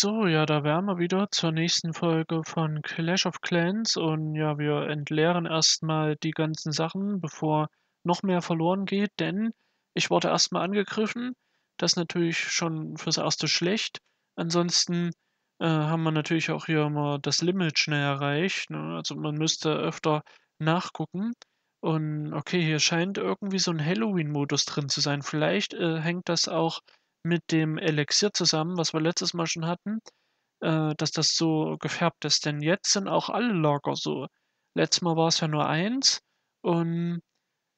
So, ja, da wären wir wieder zur nächsten Folge von Clash of Clans und ja, wir entleeren erstmal die ganzen Sachen, bevor noch mehr verloren geht, denn ich wurde erstmal angegriffen. Das ist natürlich schon fürs Erste schlecht. Ansonsten äh, haben wir natürlich auch hier immer das Limit schnell erreicht. Ne? Also man müsste öfter nachgucken. Und okay, hier scheint irgendwie so ein Halloween-Modus drin zu sein. Vielleicht äh, hängt das auch mit dem Elixier zusammen, was wir letztes Mal schon hatten, äh, dass das so gefärbt ist. Denn jetzt sind auch alle Lager so. Letztes Mal war es ja nur eins. Und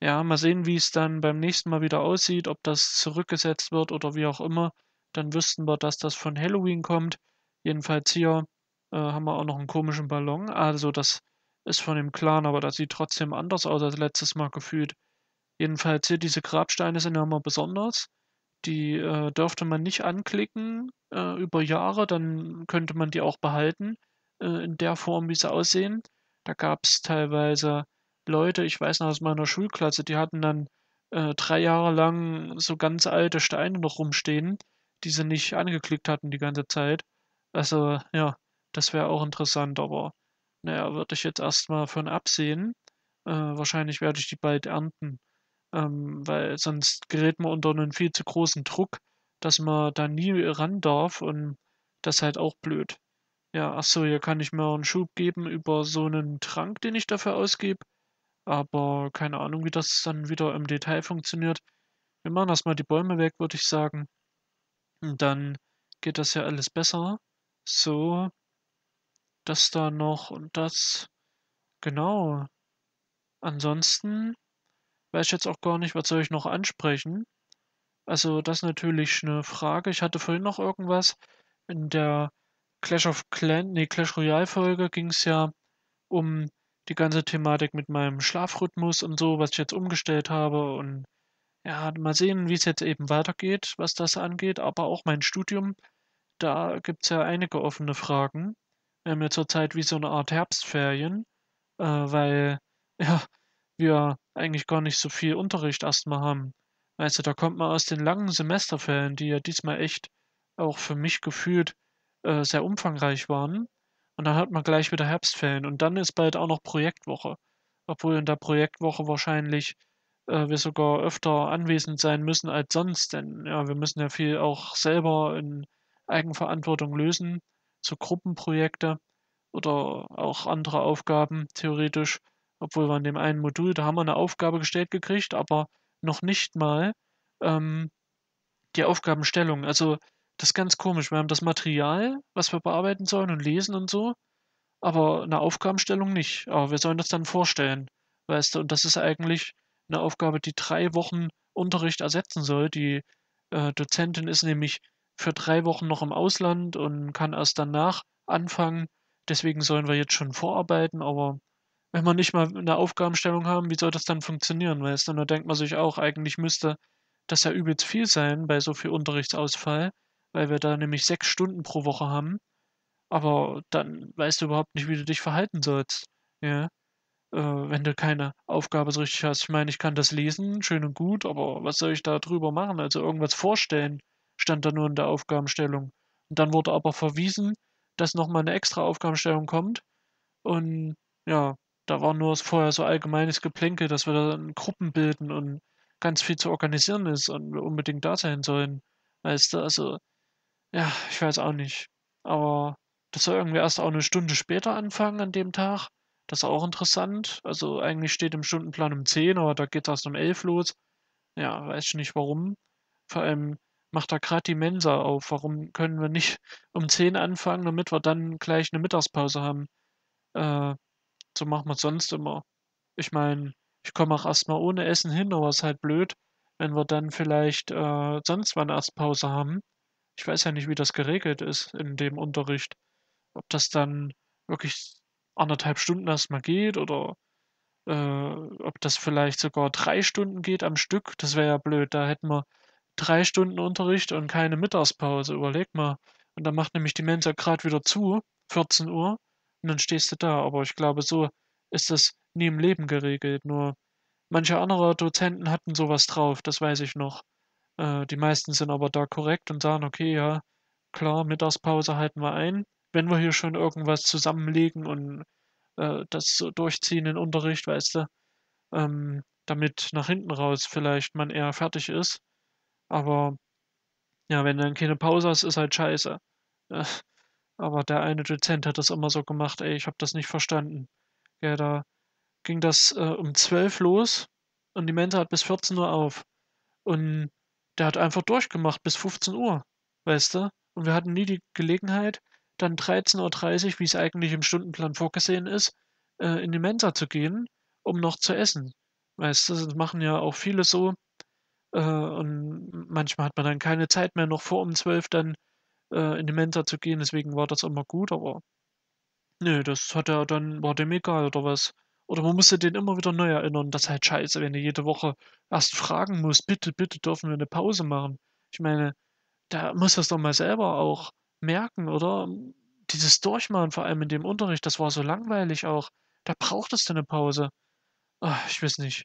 ja, mal sehen, wie es dann beim nächsten Mal wieder aussieht, ob das zurückgesetzt wird oder wie auch immer. Dann wüssten wir, dass das von Halloween kommt. Jedenfalls hier äh, haben wir auch noch einen komischen Ballon. Also das ist von dem Clan, aber das sieht trotzdem anders aus als letztes Mal gefühlt. Jedenfalls hier diese Grabsteine sind ja immer besonders. Die äh, dürfte man nicht anklicken äh, über Jahre, dann könnte man die auch behalten äh, in der Form, wie sie aussehen. Da gab es teilweise Leute, ich weiß noch aus meiner Schulklasse, die hatten dann äh, drei Jahre lang so ganz alte Steine noch rumstehen, die sie nicht angeklickt hatten die ganze Zeit. Also ja, das wäre auch interessant, aber naja, würde ich jetzt erstmal von absehen. Äh, wahrscheinlich werde ich die bald ernten ähm, weil sonst gerät man unter einen viel zu großen Druck, dass man da nie ran darf und das ist halt auch blöd. Ja, achso, hier kann ich mir einen Schub geben über so einen Trank, den ich dafür ausgebe, aber keine Ahnung, wie das dann wieder im Detail funktioniert. Wir machen erstmal die Bäume weg, würde ich sagen. Und dann geht das ja alles besser. So, das da noch und das. Genau. Ansonsten weiß jetzt auch gar nicht, was soll ich noch ansprechen. Also das ist natürlich eine Frage. Ich hatte vorhin noch irgendwas. In der Clash of Clan, nee, Clash Royale Folge ging es ja um die ganze Thematik mit meinem Schlafrhythmus und so, was ich jetzt umgestellt habe. Und ja, mal sehen, wie es jetzt eben weitergeht, was das angeht. Aber auch mein Studium, da gibt es ja einige offene Fragen. Wir haben ja zurzeit wie so eine Art Herbstferien, äh, weil ja, wir eigentlich gar nicht so viel Unterricht erstmal haben. Also da kommt man aus den langen Semesterferien, die ja diesmal echt auch für mich gefühlt äh, sehr umfangreich waren. Und dann hat man gleich wieder Herbstferien. Und dann ist bald auch noch Projektwoche. Obwohl in der Projektwoche wahrscheinlich äh, wir sogar öfter anwesend sein müssen als sonst. Denn ja, wir müssen ja viel auch selber in Eigenverantwortung lösen. So Gruppenprojekte oder auch andere Aufgaben theoretisch obwohl wir in dem einen Modul, da haben wir eine Aufgabe gestellt gekriegt, aber noch nicht mal ähm, die Aufgabenstellung. Also das ist ganz komisch. Wir haben das Material, was wir bearbeiten sollen und lesen und so, aber eine Aufgabenstellung nicht. Aber wir sollen das dann vorstellen, weißt du, und das ist eigentlich eine Aufgabe, die drei Wochen Unterricht ersetzen soll. Die äh, Dozentin ist nämlich für drei Wochen noch im Ausland und kann erst danach anfangen. Deswegen sollen wir jetzt schon vorarbeiten, aber wenn wir nicht mal eine Aufgabenstellung haben, wie soll das dann funktionieren, weißt du? Und da denkt man sich auch, eigentlich müsste das ja übelst viel sein bei so viel Unterrichtsausfall, weil wir da nämlich sechs Stunden pro Woche haben. Aber dann weißt du überhaupt nicht, wie du dich verhalten sollst, ja? Äh, wenn du keine Aufgabe so richtig hast. Ich meine, ich kann das lesen, schön und gut, aber was soll ich da drüber machen? Also irgendwas vorstellen, stand da nur in der Aufgabenstellung. Und dann wurde aber verwiesen, dass nochmal eine extra Aufgabenstellung kommt. Und ja, da war nur vorher so allgemeines Geplänkel, dass wir dann Gruppen bilden und ganz viel zu organisieren ist und wir unbedingt da sein sollen. Weißt du, also, ja, ich weiß auch nicht. Aber das soll irgendwie erst auch eine Stunde später anfangen an dem Tag. Das ist auch interessant. Also eigentlich steht im Stundenplan um 10, aber da geht es erst um 11 los. Ja, weiß ich nicht warum. Vor allem macht da gerade die Mensa auf. Warum können wir nicht um 10 anfangen, damit wir dann gleich eine Mittagspause haben? Äh, so machen wir es sonst immer. Ich meine, ich komme auch erstmal ohne Essen hin, aber es ist halt blöd, wenn wir dann vielleicht äh, sonst wann erst Pause haben. Ich weiß ja nicht, wie das geregelt ist in dem Unterricht. Ob das dann wirklich anderthalb Stunden erstmal geht oder äh, ob das vielleicht sogar drei Stunden geht am Stück. Das wäre ja blöd. Da hätten wir drei Stunden Unterricht und keine Mittagspause. Überleg mal. Und dann macht nämlich die Mensa gerade wieder zu, 14 Uhr. Und dann stehst du da. Aber ich glaube, so ist das nie im Leben geregelt. Nur manche andere Dozenten hatten sowas drauf, das weiß ich noch. Äh, die meisten sind aber da korrekt und sagen, okay, ja, klar, Mittagspause halten wir ein. Wenn wir hier schon irgendwas zusammenlegen und äh, das so durchziehen in Unterricht, weißt du, ähm, damit nach hinten raus vielleicht man eher fertig ist. Aber ja, wenn dann keine Pause hast, ist halt scheiße. Äh, Aber der eine Dozent hat das immer so gemacht, ey, ich habe das nicht verstanden. Ja, da ging das äh, um 12 los und die Mensa hat bis 14 Uhr auf. Und der hat einfach durchgemacht bis 15 Uhr, weißt du? Und wir hatten nie die Gelegenheit, dann 13.30 Uhr, wie es eigentlich im Stundenplan vorgesehen ist, äh, in die Mensa zu gehen, um noch zu essen. Weißt du, das machen ja auch viele so. Äh, und manchmal hat man dann keine Zeit mehr, noch vor um 12 dann äh, in die Mensa zu gehen, deswegen war das immer gut, aber nee, das hat er dann, war dem egal oder was. Oder man musste den immer wieder neu erinnern, das ist halt scheiße, wenn er jede Woche erst fragen muss, bitte, bitte dürfen wir eine Pause machen. Ich meine, da muss das doch mal selber auch merken, oder? Dieses Durchmachen, vor allem in dem Unterricht, das war so langweilig auch. Da brauchtest du eine Pause. Ach, ich weiß nicht.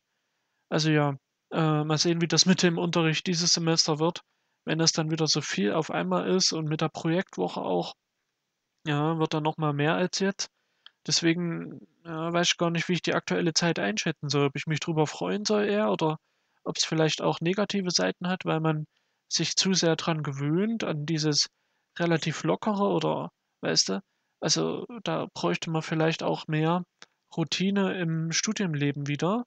Also ja, äh, mal sehen, wie das mit dem Unterricht dieses Semester wird. Wenn es dann wieder so viel auf einmal ist und mit der Projektwoche auch, ja, wird dann nochmal mehr als jetzt. Deswegen ja, weiß ich gar nicht, wie ich die aktuelle Zeit einschätzen soll. Ob ich mich drüber freuen soll eher oder ob es vielleicht auch negative Seiten hat, weil man sich zu sehr dran gewöhnt, an dieses relativ lockere oder, weißt du, also da bräuchte man vielleicht auch mehr Routine im Studienleben wieder.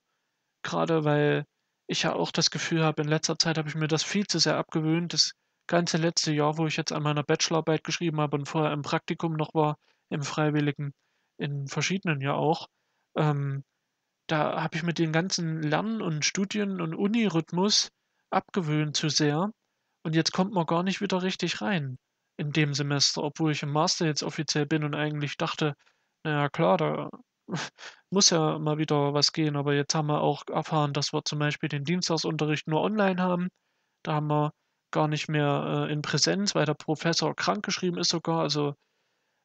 Gerade weil ich ja auch das Gefühl habe, in letzter Zeit habe ich mir das viel zu sehr abgewöhnt. Das ganze letzte Jahr, wo ich jetzt an meiner Bachelorarbeit geschrieben habe und vorher im Praktikum noch war, im Freiwilligen, in verschiedenen ja auch, ähm, da habe ich mir den ganzen Lern- und Studien- und Unirhythmus abgewöhnt zu sehr. Und jetzt kommt man gar nicht wieder richtig rein in dem Semester, obwohl ich im Master jetzt offiziell bin und eigentlich dachte, naja klar, da muss ja mal wieder was gehen, aber jetzt haben wir auch erfahren, dass wir zum Beispiel den Dienstagsunterricht nur online haben. Da haben wir gar nicht mehr äh, in Präsenz, weil der Professor krankgeschrieben ist sogar. Also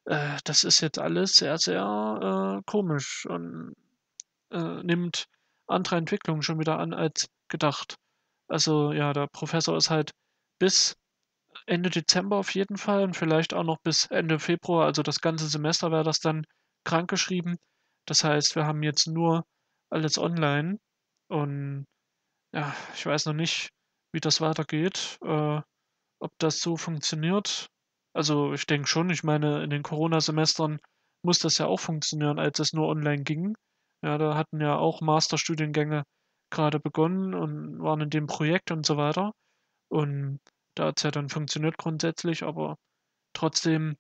äh, das ist jetzt alles sehr, sehr äh, komisch und äh, nimmt andere Entwicklungen schon wieder an als gedacht. Also ja, der Professor ist halt bis Ende Dezember auf jeden Fall und vielleicht auch noch bis Ende Februar, also das ganze Semester wäre das dann krankgeschrieben. Das heißt, wir haben jetzt nur alles online und ja, ich weiß noch nicht, wie das weitergeht, äh, ob das so funktioniert. Also ich denke schon, ich meine, in den Corona-Semestern muss das ja auch funktionieren, als es nur online ging. Ja, da hatten ja auch Masterstudiengänge gerade begonnen und waren in dem Projekt und so weiter. Und da hat es ja dann funktioniert grundsätzlich, aber trotzdem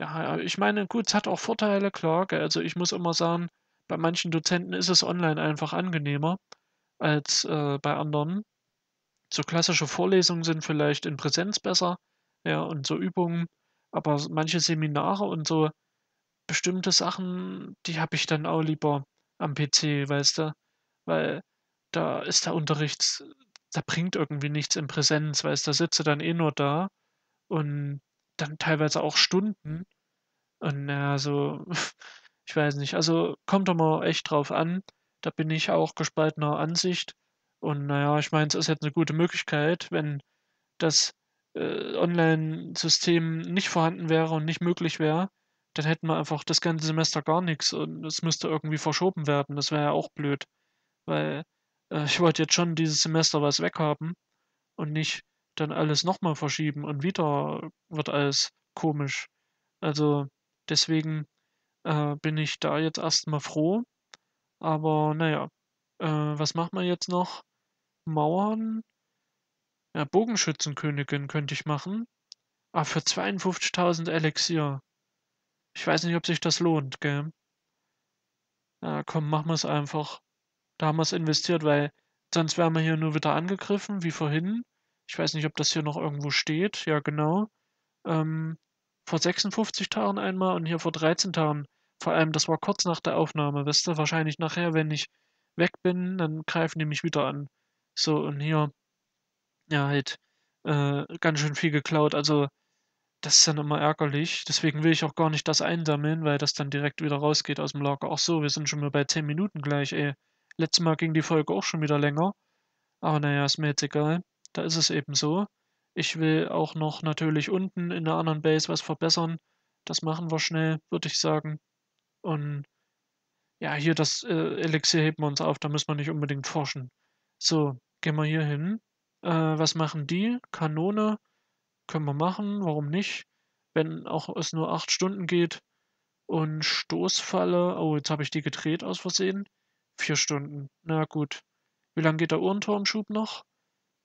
ja, ich meine, gut, es hat auch Vorteile, klar. gell, Also ich muss immer sagen, bei manchen Dozenten ist es online einfach angenehmer als äh, bei anderen. So klassische Vorlesungen sind vielleicht in Präsenz besser, ja, und so Übungen, aber manche Seminare und so bestimmte Sachen, die habe ich dann auch lieber am PC, weißt du, weil da ist der Unterricht, da bringt irgendwie nichts in Präsenz, weißt du, da sitze dann eh nur da und dann teilweise auch Stunden. Und so, ich weiß nicht, also kommt doch mal echt drauf an. Da bin ich auch gespaltener Ansicht. Und naja, ich meine, es ist jetzt eine gute Möglichkeit, wenn das äh, Online-System nicht vorhanden wäre und nicht möglich wäre, dann hätten wir einfach das ganze Semester gar nichts und es müsste irgendwie verschoben werden. Das wäre ja auch blöd, weil äh, ich wollte jetzt schon dieses Semester was weghaben und nicht dann alles nochmal verschieben und wieder wird alles komisch. Also deswegen äh, bin ich da jetzt erstmal froh. Aber naja, äh, was macht man jetzt noch? Mauern? Ja, Bogenschützenkönigin könnte ich machen. Ah, für 52.000 Elixier. Ich weiß nicht, ob sich das lohnt, gell? Na komm, machen wir es einfach. Da haben wir es investiert, weil sonst wären wir hier nur wieder angegriffen, wie vorhin ich weiß nicht, ob das hier noch irgendwo steht, ja genau, ähm, vor 56 Tagen einmal und hier vor 13 Tagen. Vor allem, das war kurz nach der Aufnahme, wisst ihr, wahrscheinlich nachher, wenn ich weg bin, dann greifen die mich wieder an. So, und hier, ja, halt, äh, ganz schön viel geklaut, also, das ist dann immer ärgerlich. Deswegen will ich auch gar nicht das einsammeln, weil das dann direkt wieder rausgeht aus dem Lager. Ach so, wir sind schon mal bei 10 Minuten gleich, ey. Letztes Mal ging die Folge auch schon wieder länger. Aber naja, ist mir jetzt egal. Da ist es eben so. Ich will auch noch natürlich unten in der anderen Base was verbessern. Das machen wir schnell, würde ich sagen. Und ja, hier das äh, Elixier heben wir uns auf, da müssen wir nicht unbedingt forschen. So, gehen wir hier hin. Äh, was machen die? Kanone können wir machen, warum nicht? Wenn auch es nur 8 Stunden geht. Und Stoßfalle, oh, jetzt habe ich die gedreht aus Versehen. 4 Stunden, na gut. Wie lange geht der Uhrenturmschub noch?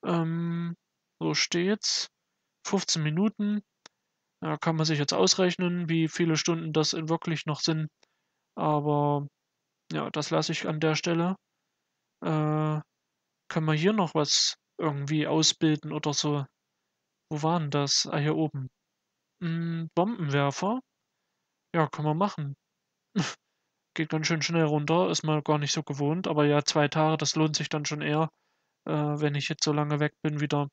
Ähm, so steht's. 15 Minuten. Da kann man sich jetzt ausrechnen, wie viele Stunden das in wirklich noch sind. Aber ja, das lasse ich an der Stelle. Äh, können wir hier noch was irgendwie ausbilden oder so? Wo waren das? Ah, hier oben. Ein hm, Bombenwerfer? Ja, kann man machen. Geht ganz schön schnell runter, ist mal gar nicht so gewohnt, aber ja, zwei Tage, das lohnt sich dann schon eher äh, wenn ich jetzt so lange weg bin wieder.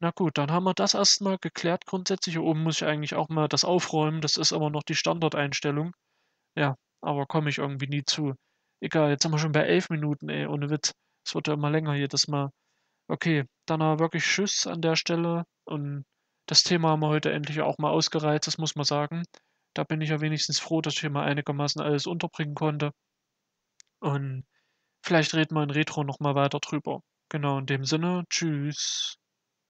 Na gut, dann haben wir das erstmal geklärt grundsätzlich. Hier oben muss ich eigentlich auch mal das aufräumen. Das ist aber noch die Standardeinstellung. Ja, aber komme ich irgendwie nie zu. Egal, jetzt sind wir schon bei elf Minuten, ey, ohne Witz. Es wird ja immer länger jedes Mal. Okay, dann aber wirklich Tschüss an der Stelle. Und das Thema haben wir heute endlich auch mal ausgereizt, das muss man sagen. Da bin ich ja wenigstens froh, dass ich hier mal einigermaßen alles unterbringen konnte. Und vielleicht reden wir in Retro nochmal weiter drüber. Genau, in dem Sinne, tschüss.